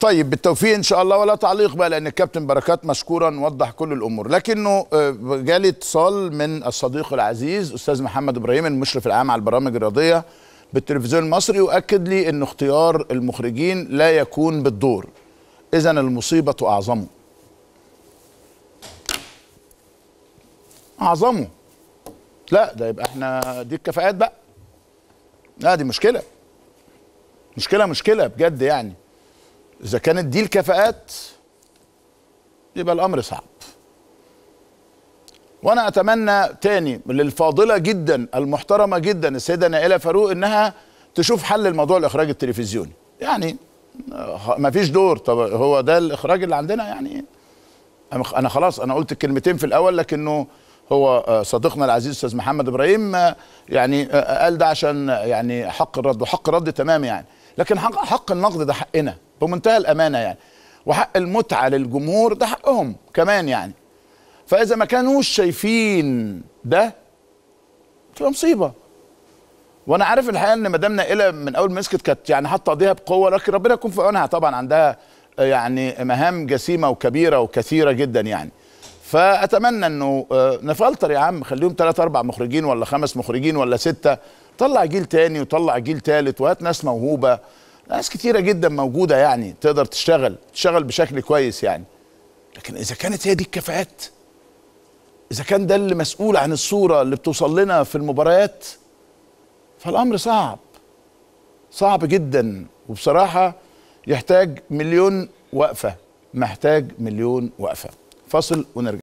طيب بالتوفيق ان شاء الله ولا تعليق بقى لان الكابتن بركات مشكورا وضح كل الامور لكنه آه، جالي اتصال من الصديق العزيز استاذ محمد ابراهيم المشرف العام على البرامج الرياضيه بالتلفزيون المصري واكد لي ان اختيار المخرجين لا يكون بالدور اذا المصيبه اعظمه اعظمه لا ده يبقى احنا دي الكفاءات بقى لا دي مشكله مشكله مشكله بجد يعني اذا كانت دي الكفاءات يبقى الامر صعب وانا اتمنى تاني للفاضله جدا المحترمه جدا السيده نائله فاروق انها تشوف حل الموضوع الاخراج التلفزيوني يعني آه، ما فيش دور طب هو ده الاخراج اللي عندنا يعني انا خلاص انا قلت الكلمتين في الاول لكنه هو آه، صديقنا العزيز استاذ محمد ابراهيم آه، يعني قال ده عشان يعني حق الرد وحق الرد تمام يعني لكن حق, حق النقد ده حقنا بمنتهى الامانه يعني وحق المتعه للجمهور ده حقهم كمان يعني فاذا ما كانوش شايفين ده تبقى مصيبه وانا عارف الحقيقه ان مدام نائله من اول ما مسكت كانت يعني حاطه قضيها بقوه لكن ربنا يكون في عونها طبعا عندها يعني مهام جسيمه وكبيره وكثيره جدا يعني فاتمنى انه آه، نفلتر يا عم خليهم ثلاث اربع مخرجين ولا خمس مخرجين ولا سته طلع جيل تاني وطلع جيل تالت وهات ناس موهوبه ناس كتيرة جدا موجودة يعني تقدر تشتغل تشتغل بشكل كويس يعني لكن إذا كانت هي دي الكفاءات إذا كان ده اللي مسؤول عن الصورة اللي بتوصل لنا في المباريات فالأمر صعب صعب جدا وبصراحة يحتاج مليون وقفة محتاج مليون وقفة فاصل ونرجع